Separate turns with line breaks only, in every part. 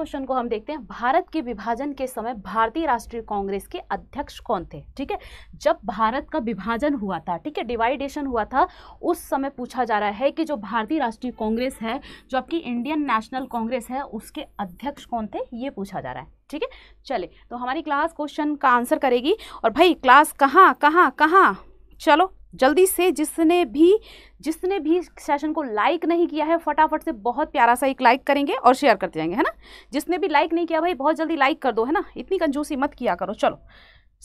question को हम देखते हैं भारत के विभाजन के समय भारतीय राष्ट्रीय कांग्रेस के अध्यक्ष कौन थे ठीक है जब भारत का विभाजन हुआ था ठीक है डिवाइडेशन हुआ था उस समय पूछा जा रहा है कि जो भारतीय राष्ट्रीय कांग्रेस है जो आपकी इंडियन नेशनल कांग्रेस है उसके अध्यक्ष कौन थे ये पूछा जा रहा है ठीक है चले तो हमारी क्लास क्वेश्चन का आंसर करेगी और भाई क्लास कहाँ कहाँ कहाँ चलो जल्दी से जिसने भी जिसने भी सेशन को लाइक नहीं किया है फटाफट से बहुत प्यारा सा एक लाइक करेंगे और शेयर करते जाएंगे है ना जिसने भी लाइक नहीं किया भाई बहुत जल्दी लाइक कर दो है ना इतनी कंजूसी मत किया करो चलो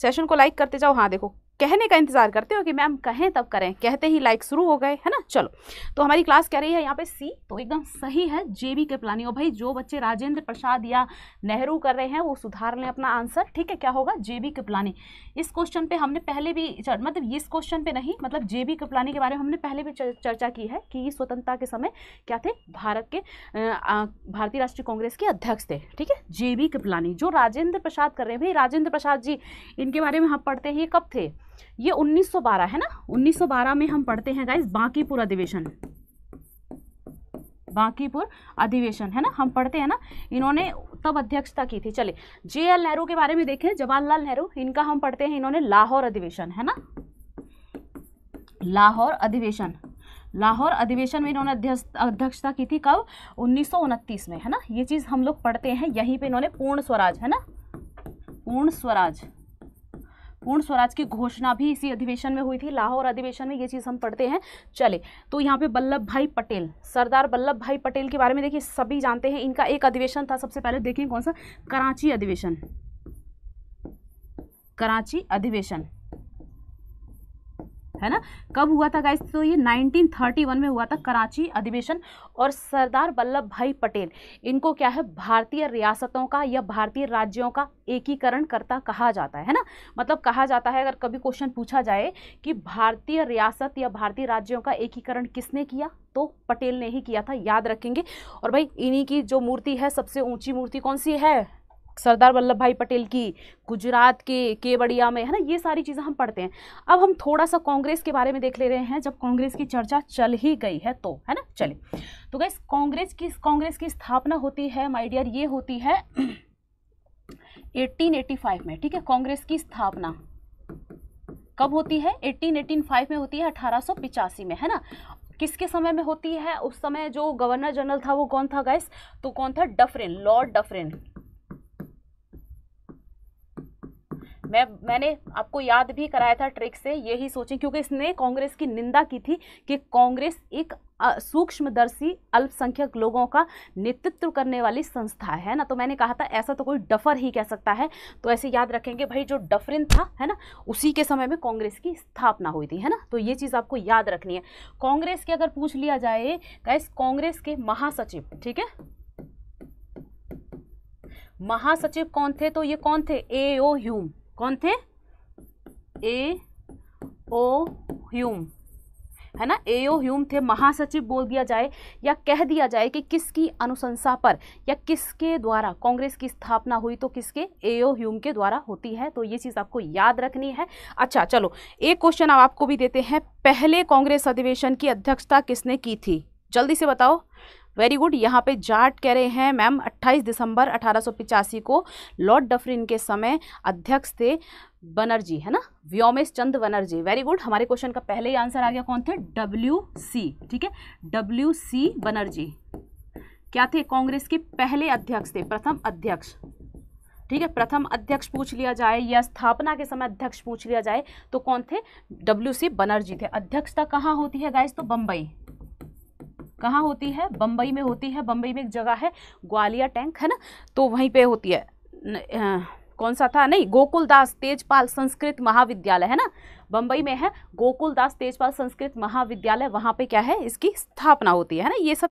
सेशन को लाइक करते जाओ हाँ देखो कहने का इंतज़ार करते हो कि मैम कहें तब करें कहते ही लाइक शुरू हो गए है ना चलो तो हमारी क्लास कह रही है यहाँ पे सी तो एकदम सही है जेबी के प्लानी और भाई जो बच्चे राजेंद्र प्रसाद या नेहरू कर रहे हैं वो सुधार लें अपना आंसर ठीक है क्या होगा जेबी के प्लानी इस क्वेश्चन पे हमने पहले भी मतलब इस क्वेश्चन पे नहीं मतलब जेबी के प्लानी के बारे में हमने पहले भी चर्चा की है कि स्वतंत्रता के समय क्या थे भारत के भारतीय राष्ट्रीय कांग्रेस के अध्यक्ष थे ठीक है जेबी के प्लानी जो राजेंद्र प्रसाद कर रहे हैं भाई राजेंद्र प्रसाद जी इनके बारे में हम पढ़ते ये कब थे ये 1912 है ना 1912 में हम पढ़ते हैं गाइज बांकीपुर अधिवेशन बांकीपुर अधिवेशन है ना हम पढ़ते हैं ना इन्होंने तब अध्यक्षता की थी चले जे एल नेहरू के बारे में देखें जवाहरलाल नेहरू इनका हम पढ़ते हैं इन्होंने लाहौर अधिवेशन है ना लाहौर अधिवेशन लाहौर अधिवेशन में इन्होंने अध्यक्षता की थी कब उन्नीस में है ना ये चीज़ हम लोग पढ़ते हैं यहीं पे इन्होंने पूर्ण स्वराज है ना पूर्ण स्वराज पूर्ण स्वराज की घोषणा भी इसी अधिवेशन में हुई थी लाहौर अधिवेशन में ये चीज़ हम पढ़ते हैं चले तो यहाँ पे वल्लभ भाई पटेल सरदार वल्लभ भाई पटेल के बारे में देखिए सभी जानते हैं इनका एक अधिवेशन था सबसे पहले देखिए कौन सा कराची अधिवेशन कराची अधिवेशन है ना कब हुआ था गाइस तो ये 1931 में हुआ था कराची अधिवेशन और सरदार वल्लभ भाई पटेल इनको क्या है भारतीय रियासतों का या भारतीय राज्यों का एकीकरण करता कहा जाता है ना मतलब कहा जाता है अगर कभी क्वेश्चन पूछा जाए कि भारतीय रियासत या भारतीय राज्यों का एकीकरण किसने किया तो पटेल ने ही किया था याद रखेंगे और भाई इन्हीं की जो मूर्ति है सबसे ऊंची मूर्ति कौन सी है सरदार वल्लभ भाई पटेल की गुजरात के केवड़िया में है ना ये सारी चीज़ें हम पढ़ते हैं अब हम थोड़ा सा कांग्रेस के बारे में देख ले रहे हैं जब कांग्रेस की चर्चा चल ही गई है तो है ना चले तो गैस कांग्रेस की कांग्रेस की स्थापना होती है माइडियर ये होती है 1885 में ठीक है कांग्रेस की स्थापना कब होती है 1885 में होती है अठारह में है ना किसके समय में होती है उस समय जो गवर्नर जनरल था वो कौन था गैस तो कौन था डफरिन लॉर्ड डफरिन मैं मैंने आपको याद भी कराया था ट्रिक से यही सोचें क्योंकि इसने कांग्रेस की निंदा की थी कि कांग्रेस एक सूक्ष्मदर्शी अल्पसंख्यक लोगों का नेतृत्व करने वाली संस्था है ना तो मैंने कहा था ऐसा तो कोई डफर ही कह सकता है तो ऐसे याद रखेंगे भाई जो डफरिन था है ना उसी के समय में कांग्रेस की स्थापना हुई थी है ना तो ये चीज़ आपको याद रखनी है कांग्रेस के अगर पूछ लिया जाए कैस कांग्रेस के महासचिव ठीक है महासचिव कौन थे तो ये कौन थे ए ओ ह्यूम कौन थे ए ओ ह्यूम है ना एओ ह्यूम थे महासचिव बोल दिया जाए या कह दिया जाए कि किसकी अनुशंसा पर या किसके द्वारा कांग्रेस की स्थापना हुई तो किसके एओ ह्यूम के द्वारा होती है तो ये चीज़ आपको याद रखनी है अच्छा चलो एक क्वेश्चन आप आपको भी देते हैं पहले कांग्रेस अधिवेशन की अध्यक्षता किसने की थी जल्दी से बताओ वेरी गुड यहाँ पे जाट कह रहे हैं मैम 28 दिसंबर 1885 को लॉर्ड डफरिन के समय अध्यक्ष थे बनर्जी है ना व्योमेश चंद बनर्जी वेरी गुड हमारे क्वेश्चन का पहले ही आंसर आ गया कौन थे डब्ल्यू सी ठीक है डब्ल्यू सी बनर्जी क्या थे कांग्रेस के पहले अध्यक्ष थे प्रथम अध्यक्ष ठीक है प्रथम अध्यक्ष पूछ लिया जाए या स्थापना के समय अध्यक्ष पूछ लिया जाए तो कौन थे डब्ल्यू सी बनर्जी थे अध्यक्षता कहाँ होती है गाइस तो बम्बई कहाँ होती है बम्बई में होती है बम्बई में एक जगह है ग्वालिया टैंक है ना तो वहीं पे होती है न, आ, कौन सा था नहीं गोकुलदास तेजपाल संस्कृत महाविद्यालय है ना बम्बई में है गोकुलदास तेजपाल संस्कृत महाविद्यालय वहाँ पे क्या है इसकी स्थापना होती है ना ये सब